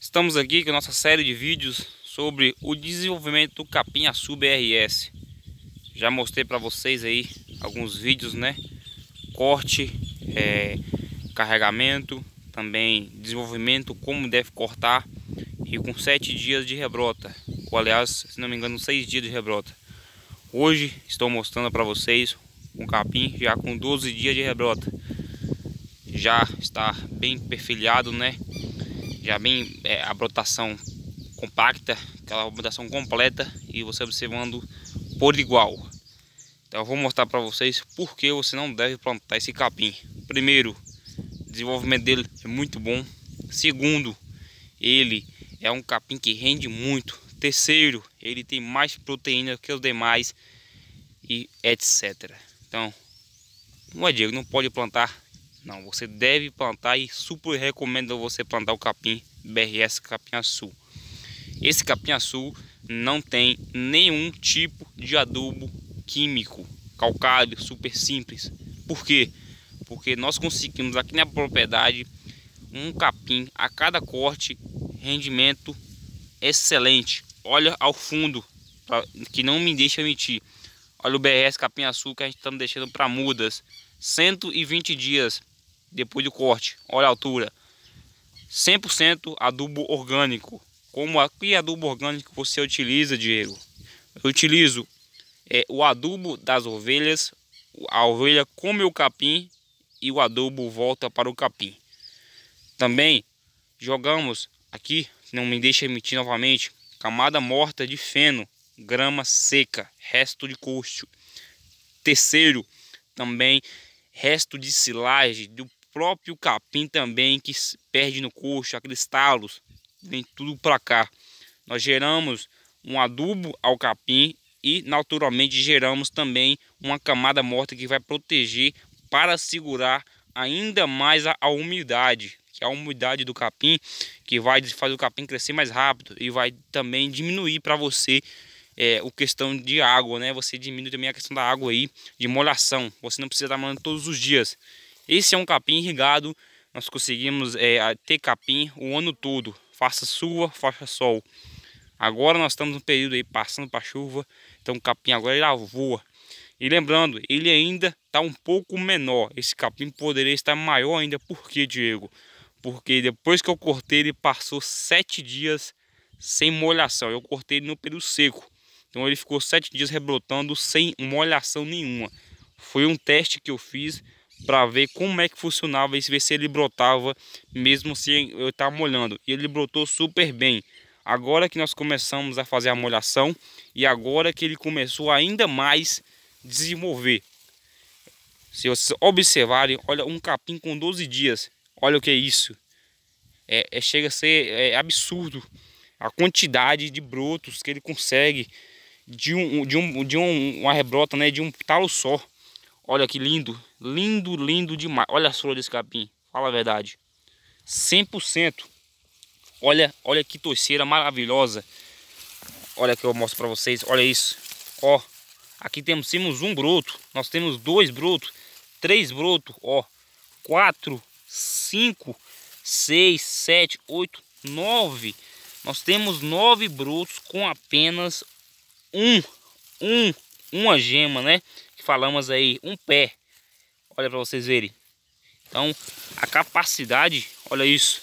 Estamos aqui com a nossa série de vídeos sobre o desenvolvimento do capim-açu BRS. Já mostrei para vocês aí alguns vídeos, né? Corte, é, carregamento, também desenvolvimento, como deve cortar e com 7 dias de rebrota. Ou aliás, se não me engano, 6 dias de rebrota. Hoje estou mostrando para vocês um capim já com 12 dias de rebrota. Já está bem perfilhado, né? já bem é, a brotação compacta, aquela brotação completa e você observando por igual. Então eu vou mostrar para vocês por que você não deve plantar esse capim. Primeiro, o desenvolvimento dele é muito bom. Segundo, ele é um capim que rende muito. Terceiro, ele tem mais proteína que os demais e etc. Então, não é Diego, não pode plantar não, você deve plantar e super recomendo você plantar o capim BRS Azul. Esse Capim Azul não tem nenhum tipo de adubo químico, calcário, super simples. Por quê? Porque nós conseguimos aqui na propriedade um capim a cada corte, rendimento excelente. Olha ao fundo, pra, que não me deixa mentir. Olha o BRS capim açúcar, a gente está deixando para mudas. 120 dias depois do corte. Olha a altura. 100% adubo orgânico. Como aqui adubo orgânico você utiliza, Diego? Eu utilizo é, o adubo das ovelhas. A ovelha come o capim e o adubo volta para o capim. Também jogamos aqui, não me deixa emitir novamente, camada morta de feno, grama seca, resto de coxo. Terceiro, também resto de silagem do próprio capim também que perde no coxo, aqueles talos, vem tudo para cá. Nós geramos um adubo ao capim e naturalmente geramos também uma camada morta que vai proteger para segurar ainda mais a, a umidade, que é a umidade do capim que vai fazer o capim crescer mais rápido e vai também diminuir para você é, o questão de água, né? Você diminui também a questão da água aí, de molhação. Você não precisa estar tá molhando todos os dias. Esse é um capim irrigado, nós conseguimos é, ter capim o ano todo, faça chuva, faça sol. Agora nós estamos no período aí passando para chuva, então o capim agora ele voa. E lembrando, ele ainda está um pouco menor, esse capim poderia estar maior ainda, por que Diego? Porque depois que eu cortei ele passou sete dias sem molhação, eu cortei ele no período seco. Então ele ficou sete dias rebrotando sem molhação nenhuma. Foi um teste que eu fiz para ver como é que funcionava e ver se ele brotava mesmo se eu estava molhando. E ele brotou super bem. Agora que nós começamos a fazer a molhação e agora que ele começou ainda mais desenvolver. Se vocês observarem, olha um capim com 12 dias. Olha o que é isso. É, é chega a ser é, é absurdo a quantidade de brotos que ele consegue de um de um de um, uma rebrota, né, de um talo só. Olha que lindo. Lindo, lindo demais. Olha a flor desse capim. Fala a verdade. 100%. Olha, olha que torceira maravilhosa. Olha que eu mostro para vocês. Olha isso. Ó. Aqui temos, temos um broto. Nós temos dois brotos. Três brotos. Ó. Quatro. Cinco. Seis. Sete. Oito. Nove. Nós temos nove brotos com apenas um. Um uma gema, né? Falamos aí, um pé. Olha para vocês verem. Então, a capacidade, olha isso.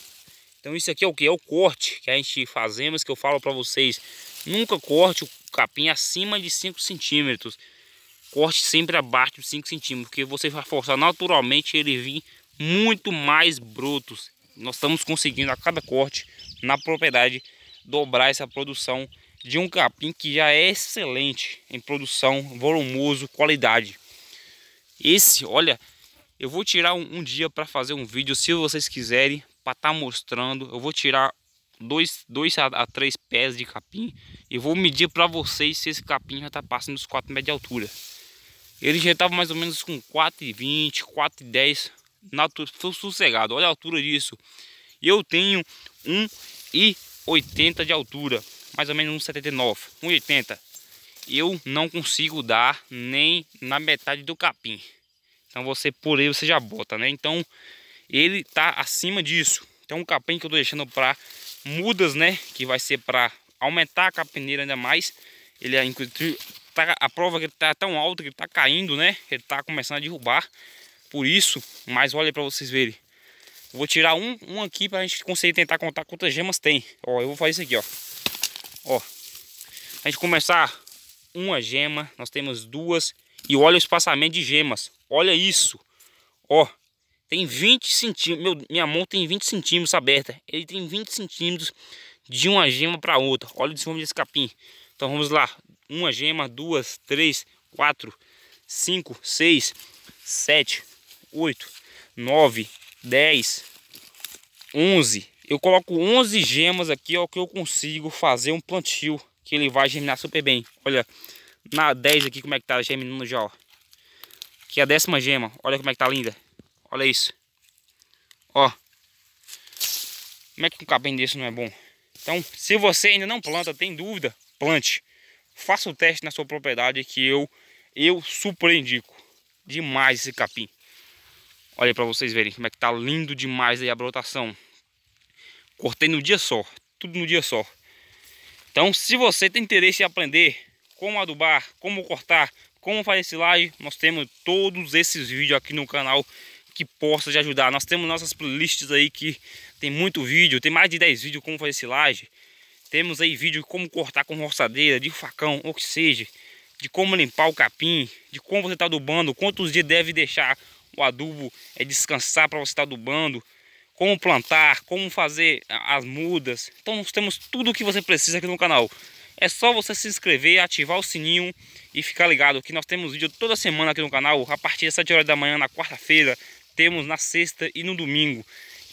Então, isso aqui é o que? É o corte que a gente fazemos, que eu falo para vocês. Nunca corte o capim acima de 5 centímetros. Corte sempre abaixo de 5 centímetros, porque você vai forçar naturalmente ele vir muito mais brutos. Nós estamos conseguindo a cada corte na propriedade dobrar essa produção de um capim que já é excelente em produção, volumoso, qualidade. Esse, olha, eu vou tirar um, um dia para fazer um vídeo, se vocês quiserem, para estar tá mostrando. Eu vou tirar dois, dois a, a três pés de capim e vou medir para vocês se esse capim já está passando dos 4 metros de altura. Ele já estava mais ou menos com 4,20, 4,10 natu... sossegado. Olha a altura disso. Eu tenho 1,80 de altura mais ou menos 1,79, 1,80. Eu não consigo dar nem na metade do capim. Então você por ele você já bota, né? Então ele tá acima disso. Então um capim que eu tô deixando para mudas, né? Que vai ser para aumentar a capineira ainda mais. Ele é tá, a prova que ele tá tão alta que ele tá caindo, né? Ele tá começando a derrubar. Por isso, mas olha para vocês verem. Vou tirar um, um aqui para a gente conseguir tentar contar quantas gemas tem. Ó, eu vou fazer isso aqui, ó. Ó, a gente começar uma gema, nós temos duas. E olha o espaçamento de gemas. Olha isso. Ó, tem 20 centímetros. Meu, minha mão tem 20 centímetros aberta. Ele tem 20 centímetros de uma gema para outra. Olha o desenvolvimento desse capim. Então vamos lá. Uma gema, duas, três, quatro, cinco, seis, sete, oito, nove, dez, onze, eu coloco 11 gemas aqui, ó, é que eu consigo fazer um plantio. Que ele vai germinar super bem. Olha, na 10 aqui como é que tá germinando já, ó. Aqui é a décima gema. Olha como é que tá linda. Olha isso. Ó. Como é que um capim desse não é bom? Então, se você ainda não planta, tem dúvida, plante. Faça o teste na sua propriedade que eu, eu super indico. Demais esse capim. Olha para vocês verem como é que tá lindo demais aí a brotação. Cortei no dia só, tudo no dia só. Então, se você tem interesse em aprender como adubar, como cortar, como fazer silagem, nós temos todos esses vídeos aqui no canal que possa te ajudar. Nós temos nossas playlists aí que tem muito vídeo, tem mais de 10 vídeos como fazer silagem. Temos aí vídeo de como cortar com roçadeira, de facão, ou que seja, de como limpar o capim, de como você está adubando, quantos dias deve deixar o adubo é descansar para você estar tá adubando, como plantar, como fazer as mudas. Então nós temos tudo o que você precisa aqui no canal. É só você se inscrever, ativar o sininho e ficar ligado que nós temos vídeo toda semana aqui no canal. A partir das 7 horas da manhã na quarta-feira, temos na sexta e no domingo.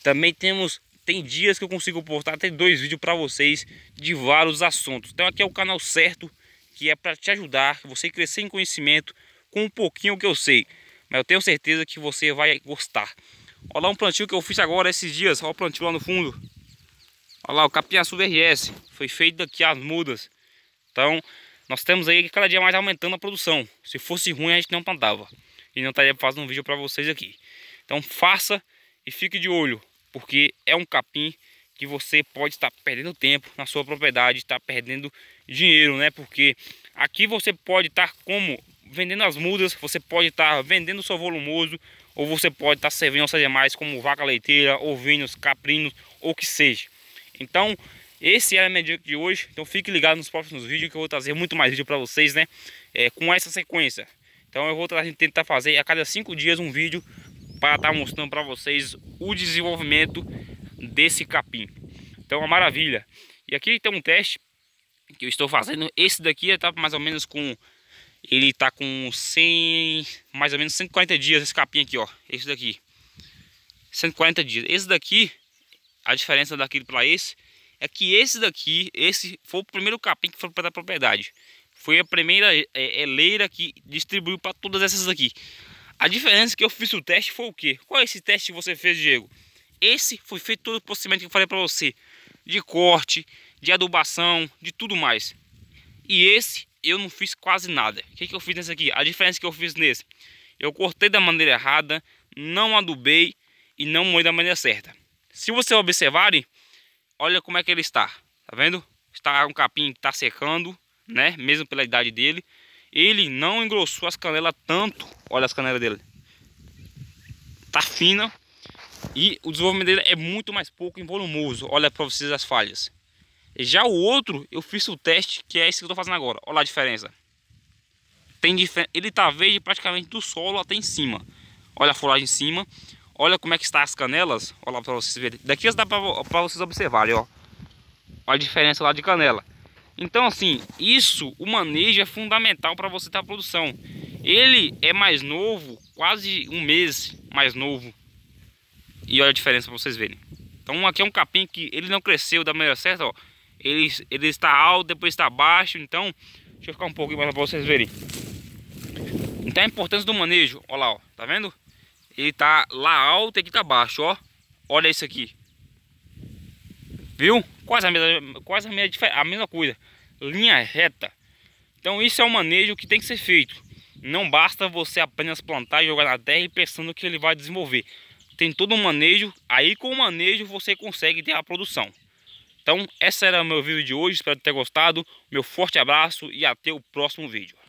Também temos tem dias que eu consigo postar até dois vídeos para vocês de vários assuntos. Então aqui é o canal certo, que é para te ajudar, você crescer em conhecimento com um pouquinho que eu sei. Mas eu tenho certeza que você vai gostar. Olha lá um plantio que eu fiz agora esses dias. Olha o plantio lá no fundo. Olha lá, o Capiaçu RS. Foi feito daqui as mudas. Então, nós temos aí cada dia mais aumentando a produção. Se fosse ruim, a gente não plantava. E não estaria fazendo um vídeo para vocês aqui. Então, faça e fique de olho. Porque é um capim que você pode estar perdendo tempo na sua propriedade. Está perdendo dinheiro, né? Porque aqui você pode estar como vendendo as mudas, você pode estar tá vendendo seu volumoso, ou você pode estar tá servindo aos demais como vaca leiteira, ovinhos, caprinos, ou que seja. Então, esse era a minha dica de hoje. Então fique ligado nos próximos vídeos que eu vou trazer muito mais vídeo para vocês, né? É, com essa sequência. Então eu vou tentar fazer a cada cinco dias um vídeo para estar tá mostrando para vocês o desenvolvimento desse capim. Então é uma maravilha. E aqui tem um teste que eu estou fazendo. Esse daqui está é, mais ou menos com ele tá com 100, mais ou menos 140 dias esse capim aqui, ó. Esse daqui. 140 dias. Esse daqui, a diferença daquele para esse, é que esse daqui, esse foi o primeiro capim que foi para a propriedade. Foi a primeira é, eleira que distribuiu para todas essas daqui. A diferença que eu fiz o teste foi o quê? Qual é esse teste que você fez, Diego? Esse foi feito todo o procedimento que eu falei para você. De corte, de adubação, de tudo mais. E esse eu não fiz quase nada. O que, que eu fiz nesse aqui? A diferença que eu fiz nesse, eu cortei da maneira errada, não adubei e não moei da maneira certa. Se vocês observarem, olha como é que ele está, tá vendo? Está um capim que está secando, né? Mesmo pela idade dele. Ele não engrossou as canelas tanto, olha as canelas dele. Tá fina e o desenvolvimento dele é muito mais pouco e volumoso. Olha para vocês as falhas. Já o outro, eu fiz o teste, que é esse que eu tô fazendo agora. Olha lá a diferença. Tem Ele tá verde praticamente do solo até em cima. Olha a folhagem em cima. Olha como é que está as canelas. Olha lá para vocês verem. Daqui dá para vocês observarem, ó. Olha a diferença lá de canela. Então, assim, isso, o manejo é fundamental para você ter a produção. Ele é mais novo, quase um mês mais novo. E olha a diferença para vocês verem. Então aqui é um capim que ele não cresceu da maneira certa, ó ele, ele está alto, depois está baixo, então deixa eu ficar um pouquinho mais para vocês verem. Então a importância do manejo, olha lá, ó, tá vendo? Ele está lá alto e aqui está baixo, ó. Olha isso aqui. Viu? Quase a mesma, quase a mesma, a mesma coisa. Linha reta. Então isso é o manejo que tem que ser feito. Não basta você apenas plantar e jogar na terra e pensando que ele vai desenvolver. Tem todo um manejo, aí com o manejo você consegue ter a produção. Então, esse era o meu vídeo de hoje. Espero ter gostado. Meu forte abraço e até o próximo vídeo.